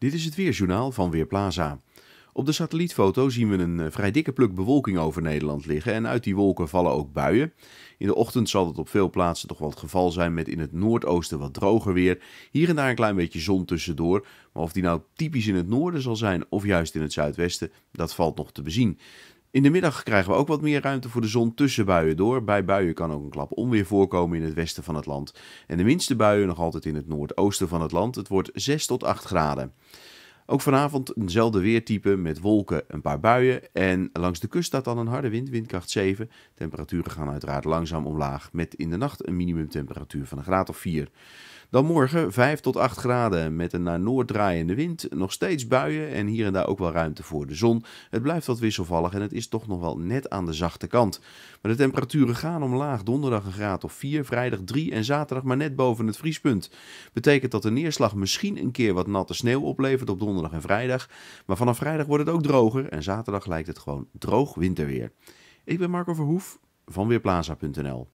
Dit is het Weerjournaal van Weerplaza. Op de satellietfoto zien we een eh, vrij dikke pluk bewolking over Nederland liggen en uit die wolken vallen ook buien. In de ochtend zal het op veel plaatsen toch wel het geval zijn met in het noordoosten wat droger weer. Hier en daar een klein beetje zon tussendoor, maar of die nou typisch in het noorden zal zijn of juist in het zuidwesten, dat valt nog te bezien. In de middag krijgen we ook wat meer ruimte voor de zon tussen buien door. Bij buien kan ook een klap onweer voorkomen in het westen van het land. En de minste buien nog altijd in het noordoosten van het land. Het wordt 6 tot 8 graden. Ook vanavond eenzelfde weertype met wolken, een paar buien. En langs de kust staat dan een harde wind, windkracht 7. Temperaturen gaan uiteraard langzaam omlaag. Met in de nacht een minimumtemperatuur van een graad of 4. Dan morgen 5 tot 8 graden met een naar noord draaiende wind. Nog steeds buien en hier en daar ook wel ruimte voor de zon. Het blijft wat wisselvallig en het is toch nog wel net aan de zachte kant. Maar de temperaturen gaan omlaag. Donderdag een graad of 4, vrijdag 3 en zaterdag maar net boven het vriespunt. Betekent dat de neerslag misschien een keer wat natte sneeuw oplevert op donderdag en vrijdag. Maar vanaf vrijdag wordt het ook droger en zaterdag lijkt het gewoon droog winterweer. Ik ben Marco Verhoef van Weerplaza.nl.